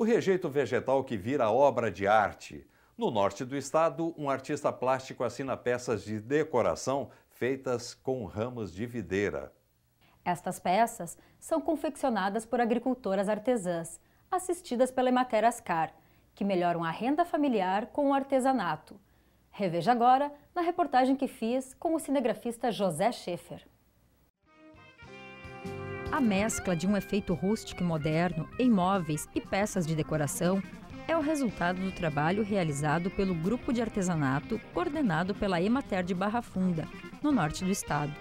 O rejeito vegetal que vira obra de arte. No norte do estado, um artista plástico assina peças de decoração feitas com ramos de videira. Estas peças são confeccionadas por agricultoras artesãs, assistidas pela Emater Ascar, que melhoram a renda familiar com o artesanato. Reveja agora na reportagem que fiz com o cinegrafista José Schaefer. A mescla de um efeito rústico e moderno em móveis e peças de decoração é o resultado do trabalho realizado pelo grupo de artesanato coordenado pela Emater de Barra Funda, no norte do estado.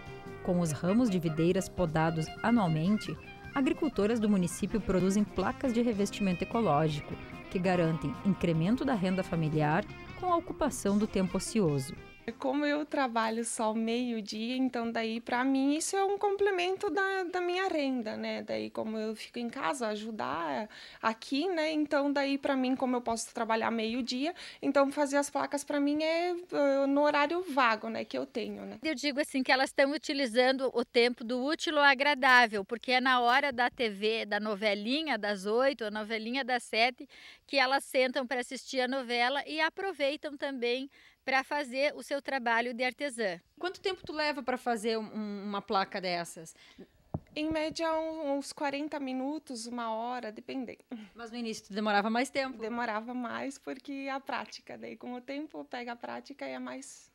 Com os ramos de videiras podados anualmente, agricultoras do município produzem placas de revestimento ecológico, que garantem incremento da renda familiar com a ocupação do tempo ocioso. Como eu trabalho só meio-dia, então daí para mim isso é um complemento da, da minha renda, né? Daí como eu fico em casa ajudar aqui, né? Então daí para mim como eu posso trabalhar meio-dia, então fazer as placas para mim é eh, no horário vago, né, que eu tenho, né? Eu digo assim que elas estão utilizando o tempo do útil ao agradável, porque é na hora da TV, da novelinha das oito, a novelinha das sete, que elas sentam para assistir a novela e aproveitam também para fazer o seu trabalho de artesã. Quanto tempo tu leva para fazer um, uma placa dessas? Em média, uns 40 minutos, uma hora, dependendo. Mas no início tu demorava mais tempo? Demorava mais, porque a prática. Daí, com o tempo, pega a prática e é mais,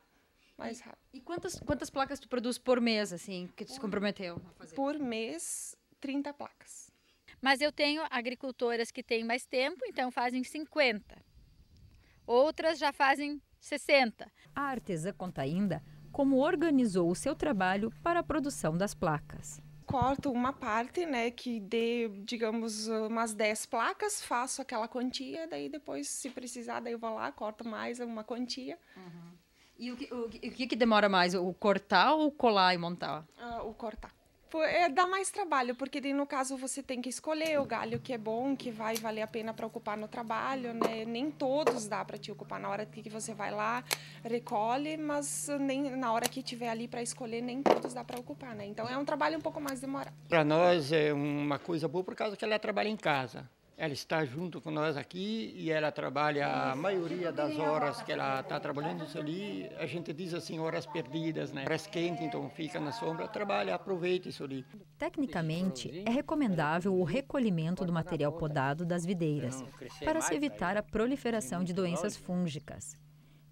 mais e, rápido. E quantas, quantas placas tu produz por mês, assim, que tu se comprometeu a fazer? Por mês, 30 placas. Mas eu tenho agricultoras que têm mais tempo, então fazem 50. Outras já fazem 60. A artesã conta ainda como organizou o seu trabalho para a produção das placas. Corto uma parte, né, que dê, digamos, umas 10 placas, faço aquela quantia, daí depois, se precisar, daí eu vou lá, corto mais uma quantia. Uhum. E o que, o, o que, demora mais, o cortar ou colar e montar? Uh, o cortar é, dá mais trabalho, porque no caso você tem que escolher o galho que é bom, que vai valer a pena para ocupar no trabalho, né? Nem todos dá para te ocupar na hora que você vai lá, recolhe, mas nem na hora que tiver ali para escolher, nem todos dá para ocupar, né? Então é um trabalho um pouco mais demorado. Para nós é uma coisa boa por causa que ela trabalha em casa. Ela está junto com nós aqui e ela trabalha a maioria das horas que ela está trabalhando isso ali. A gente diz assim, horas perdidas, né? Horas quente, então fica na sombra, trabalha, aproveita isso ali. Tecnicamente, é recomendável o recolhimento do material podado das videiras para se né? evitar a proliferação de doenças fúngicas.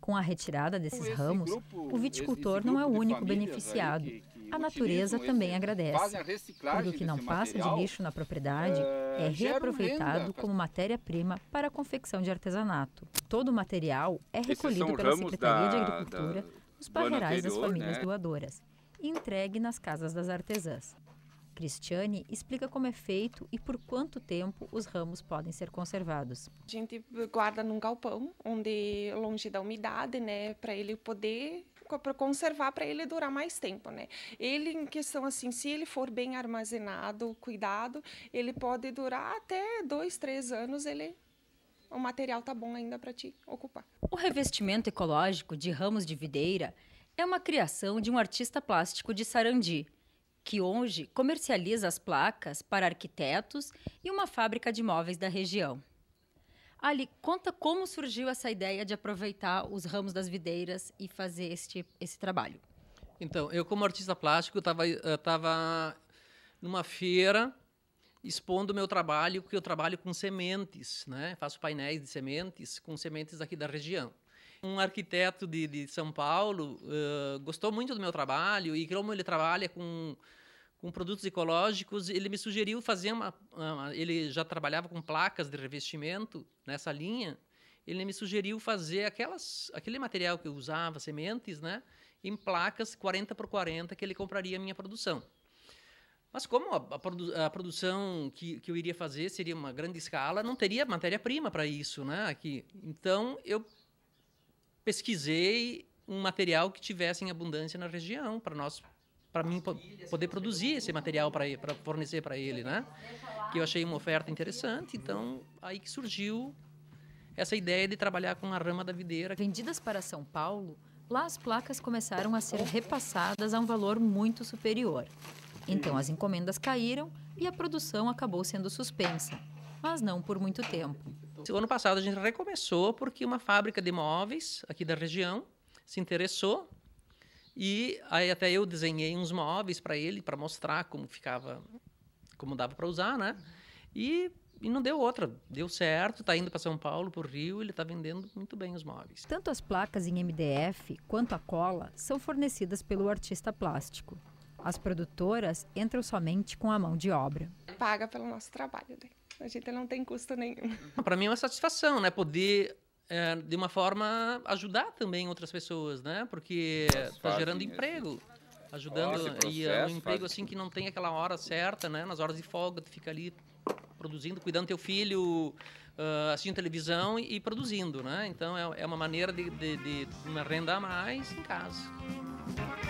Com a retirada desses então, ramos, o viticultor não é o único beneficiado, a natureza também agradece. Tudo que não passa de lixo na propriedade eh, é reaproveitado como matéria-prima para a confecção de artesanato. Todo o material é recolhido pela Secretaria de Agricultura nos parreirais das famílias né? doadoras e entregue nas casas das artesãs. Cristiane explica como é feito e por quanto tempo os ramos podem ser conservados. A gente guarda num galpão, onde longe da umidade, né, para ele poder para conservar para ele durar mais tempo, né? Ele em questão assim, se ele for bem armazenado, cuidado, ele pode durar até dois, três anos. Ele o material tá bom ainda para te ocupar. O revestimento ecológico de ramos de videira é uma criação de um artista plástico de Sarandi, que hoje comercializa as placas para arquitetos e uma fábrica de móveis da região. Ali, conta como surgiu essa ideia de aproveitar os ramos das videiras e fazer este, esse trabalho. Então, eu como artista plástico estava estava numa feira expondo meu trabalho, porque eu trabalho com sementes, né? Faço painéis de sementes com sementes aqui da região. Um arquiteto de, de São Paulo uh, gostou muito do meu trabalho e como ele trabalha com com produtos ecológicos. Ele me sugeriu fazer uma, uma, Ele já trabalhava com placas de revestimento nessa linha. Ele me sugeriu fazer aquelas, aquele material que eu usava, sementes, né? Em placas 40 por 40 que ele compraria a minha produção. Mas como a, produ a produção que, que, eu iria fazer seria uma grande escala, não teria matéria-prima para isso, né? Aqui. Então eu pesquisei um material que tivesse em abundância na região para nós para mim poder produzir esse material para fornecer para ele, né? Que eu achei uma oferta interessante, então aí que surgiu essa ideia de trabalhar com a rama da videira. Vendidas para São Paulo, lá as placas começaram a ser repassadas a um valor muito superior. Então as encomendas caíram e a produção acabou sendo suspensa, mas não por muito tempo. O ano passado a gente recomeçou porque uma fábrica de móveis aqui da região se interessou e aí até eu desenhei uns móveis para ele, para mostrar como ficava, como dava para usar, né? E, e não deu outra, deu certo, está indo para São Paulo, para o Rio, ele está vendendo muito bem os móveis. Tanto as placas em MDF quanto a cola são fornecidas pelo artista plástico. As produtoras entram somente com a mão de obra. É paga pelo nosso trabalho, né? A gente não tem custo nenhum. Para mim é uma satisfação, né? Poder é, de uma forma ajudar também outras pessoas, né? Porque está gerando emprego. Isso. Ajudando processo, e é um emprego assim que não tem aquela hora certa, né? Nas horas de folga, tu fica ali produzindo, cuidando do teu filho, uh, assistindo televisão e, e, produzindo, né? Então é, é uma maneira de, de, de uma renda a mais em casa.